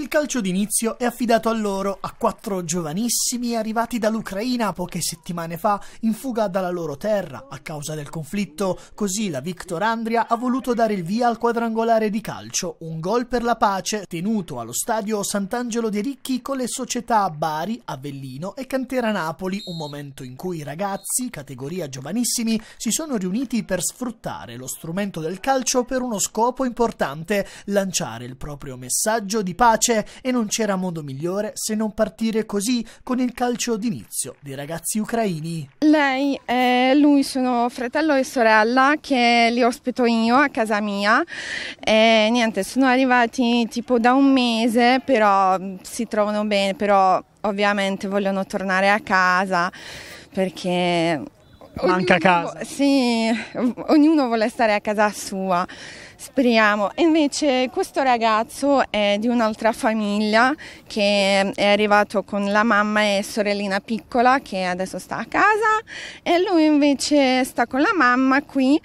Il calcio d'inizio è affidato a loro, a quattro giovanissimi arrivati dall'Ucraina poche settimane fa in fuga dalla loro terra a causa del conflitto, così la Victor Andria ha voluto dare il via al quadrangolare di calcio, un gol per la pace, tenuto allo stadio Sant'Angelo dei Ricchi con le società Bari, Avellino e Cantera Napoli, un momento in cui i ragazzi, categoria giovanissimi, si sono riuniti per sfruttare lo strumento del calcio per uno scopo importante, lanciare il proprio messaggio di pace c'è e non c'era modo migliore se non partire così con il calcio d'inizio dei ragazzi ucraini. Lei e eh, lui sono fratello e sorella che li ospito io a casa mia e niente, sono arrivati tipo da un mese, però mm, si trovano bene, però ovviamente vogliono tornare a casa perché manca ognuno, casa. Sì, ognuno vuole stare a casa sua speriamo. E invece questo ragazzo è di un'altra famiglia che è arrivato con la mamma e sorellina piccola che adesso sta a casa e lui invece sta con la mamma qui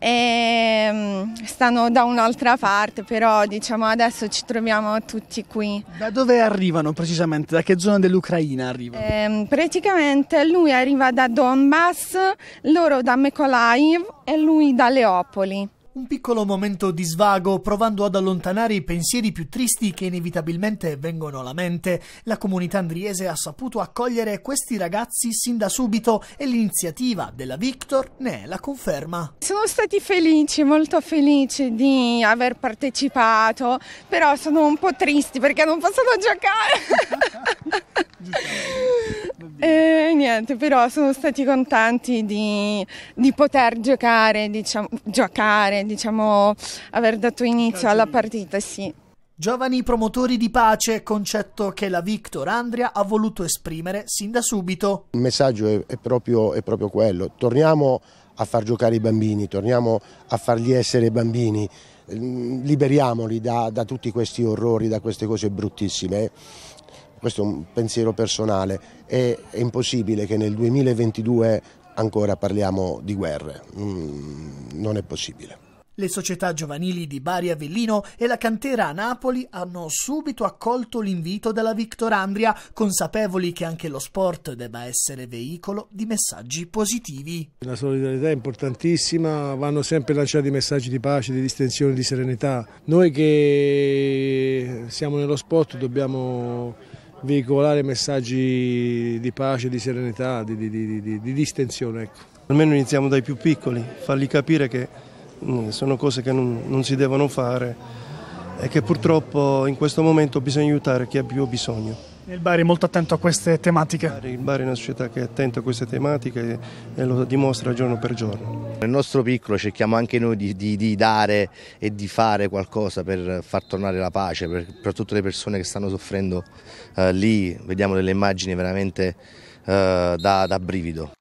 e mm, stanno da un'altra parte, però diciamo adesso ci troviamo tutti qui. Da dove arrivano precisamente? Da che zona dell'Ucraina arrivano? Eh, praticamente lui arriva da Donbass, loro da Mykolaiv e lui da Leopoli un piccolo momento di svago provando ad allontanare i pensieri più tristi che inevitabilmente vengono alla mente. La comunità andriese ha saputo accogliere questi ragazzi sin da subito e l'iniziativa della Victor ne è la conferma. Sono stati felici, molto felici di aver partecipato, però sono un po' tristi perché non possono giocare. niente, però sono stati contenti di, di poter giocare, diciamo, giocare, diciamo, aver dato inizio alla partita, sì. Giovani promotori di pace, concetto che la Victor Andria ha voluto esprimere sin da subito. Il messaggio è, è, proprio, è proprio quello, torniamo a far giocare i bambini, torniamo a fargli essere bambini ehm, liberiamoli da, da, tutti questi orrori, da queste cose bruttissime questo è un pensiero personale, è, è impossibile che nel 2022 ancora parliamo di guerre, mm, non è possibile. Le società giovanili di Bari Avellino e la cantera a Napoli hanno subito accolto l'invito della Victor Andria, consapevoli che anche lo sport debba essere veicolo di messaggi positivi. La solidarietà è importantissima, vanno sempre lanciati messaggi di pace, di distensione, di serenità. Noi che siamo nello sport dobbiamo veicolare messaggi di pace, di serenità, di, di, di, di distensione. Ecco. Almeno iniziamo dai più piccoli, fargli capire che mm, sono cose che non, non si devono fare e che purtroppo in questo momento bisogna aiutare chi ha più bisogno. Il Bari è molto attento a queste tematiche. Il Bari, è una società che è attenta a queste tematiche e, lo dimostra giorno per giorno. Nel nostro piccolo cerchiamo anche noi di, di, di dare e di fare qualcosa per far tornare la pace per, per tutte le persone che stanno soffrendo eh, lì. Vediamo delle immagini veramente eh, da, da brivido.